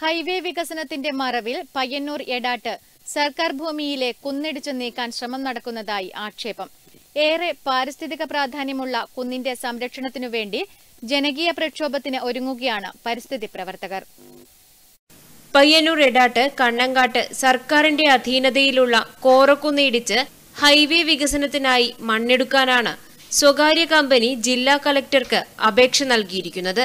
highway വികസനത്തിന്റെ മറവിൽ പയ്യന്നൂർ എടാട്ട് സർക്കാർ ഭൂമിയിലെ കുന്നിടിച്ചു നീക്കാൻ ശ്രമം നടക്കുന്നതായി ആക്ഷേപം ഏറെ പാരിസ്ഥിതിക പ്രാധാന്യമുള്ള കുന്നിന്റെ സംരക്ഷണത്തിനു വേണ്ടി ജനകീയ പ്രക്ഷോഭത്തിന് ഒരുങ്ങുകയാണ് പരിസ്ഥിതി പ്രവർത്തകർ പയ്യന്നൂർ എടാട്ട് കണ്ണങ്കാട്ട് സർക്കാരിന്റെ അധീനതയിലുള്ള കോറക്കുന്നിടിച്ച് ഹൈവേ വികസനത്തിനായി മണ്ണെടുക്കാനാണ് സ്വകാര്യ കമ്പനി ജില്ലാ കളക്ടർക്ക് അപേക്ഷ നൽകിയിരിക്കുന്നത്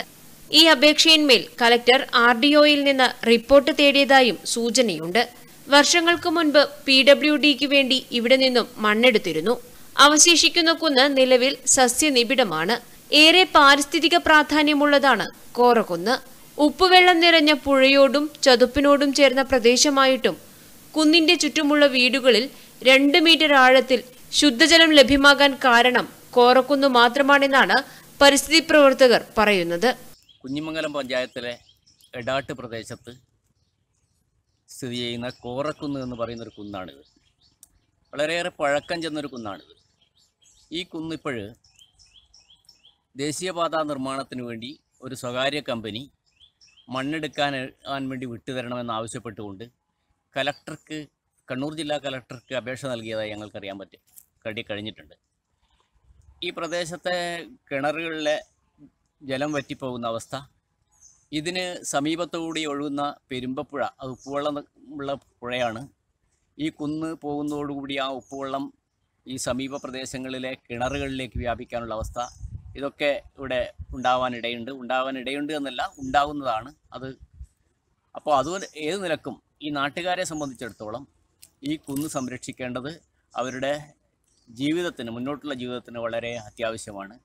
ഈ അപേക്ഷയിന്മേൽ കലക്ടർ ആർ ഡിഒയിൽ നിന്ന് റിപ്പോർട്ട് തേടിയതായും സൂചനയുണ്ട് വർഷങ്ങൾക്ക് മുൻപ് പി ഡബ്ല്യു ഡിക്ക് വേണ്ടി ഇവിടെ നിന്നും മണ്ണെടുത്തിരുന്നു അവശേഷിക്കുന്ന കുന്ന് നിലവിൽ സസ്യനിബിഡമാണ് ഏറെ പാരിസ്ഥിതിക പ്രാധാന്യമുള്ളതാണ് കോറകുന്ന് ഉപ്പുവെള്ളം നിറഞ്ഞ പുഴയോടും ചതുപ്പിനോടും ചേർന്ന പ്രദേശമായിട്ടും കുന്നിന്റെ ചുറ്റുമുള്ള വീടുകളിൽ രണ്ട് മീറ്റർ ആഴത്തിൽ ശുദ്ധജലം ലഭ്യമാകാൻ കാരണം കോറക്കുന്നു മാത്രമാണെന്നാണ് പരിസ്ഥിതി പ്രവർത്തകർ പറയുന്നത് കുഞ്ഞിമംഗലം പഞ്ചായത്തിലെ എടാട്ട് പ്രദേശത്ത് സ്ഥിതി ചെയ്യുന്ന കോറക്കുന്ന് എന്ന് പറയുന്നൊരു കുന്നാണിത് വളരെയേറെ പഴക്കം ചെന്നൊരു കുന്നാണിത് ഈ കുന്നിപ്പോൾ ദേശീയപാതാ നിർമ്മാണത്തിന് വേണ്ടി ഒരു സ്വകാര്യ കമ്പനി മണ്ണെടുക്കാൻ വേണ്ടി വിട്ടുതരണമെന്ന് ആവശ്യപ്പെട്ടുകൊണ്ട് കലക്ടർക്ക് കണ്ണൂർ ജില്ലാ കലക്ടർക്ക് അപേക്ഷ നൽകിയതായി ഞങ്ങൾക്കറിയാൻ പറ്റും കടി കഴിഞ്ഞിട്ടുണ്ട് ഈ പ്രദേശത്തെ കിണറുകളിലെ ജലം വറ്റിപ്പോകുന്ന അവസ്ഥ ഇതിന് സമീപത്തുകൂടി ഒഴുകുന്ന പെരുമ്പപ്പുഴ അത് ഉപ്പുവെള്ളം ഉള്ള പുഴയാണ് ഈ കുന്ന് പോകുന്നതോടുകൂടി ആ ഉപ്പുവെള്ളം ഈ സമീപ പ്രദേശങ്ങളിലെ കിണറുകളിലേക്ക് വ്യാപിക്കാനുള്ള അവസ്ഥ ഇതൊക്കെ ഇവിടെ ഉണ്ടാവാനിടയുണ്ട് ഉണ്ടാവാനിടയുണ്ട് എന്നല്ല ഉണ്ടാകുന്നതാണ് അത് അപ്പോൾ അത് ഏത് നിലക്കും ഈ നാട്ടുകാരെ സംബന്ധിച്ചിടത്തോളം ഈ കുന്ന് സംരക്ഷിക്കേണ്ടത് അവരുടെ ജീവിതത്തിന് മുന്നോട്ടുള്ള ജീവിതത്തിന് വളരെ അത്യാവശ്യമാണ്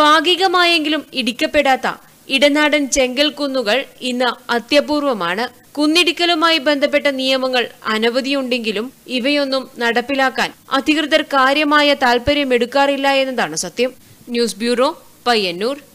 ഭാഗികമായെങ്കിലും ഇടിക്കപ്പെടാത്ത ഇടനാടൻ ചെങ്കൽ കുന്നുകൾ ഇന്ന് അത്യപൂർവമാണ് കുന്നിടിക്കലുമായി ബന്ധപ്പെട്ട നിയമങ്ങൾ അനവധിയുണ്ടെങ്കിലും ഇവയൊന്നും നടപ്പിലാക്കാൻ അധികൃതർ കാര്യമായ താൽപര്യമെടുക്കാറില്ല എന്നതാണ് സത്യം ന്യൂസ് ബ്യൂറോ പയ്യന്നൂർ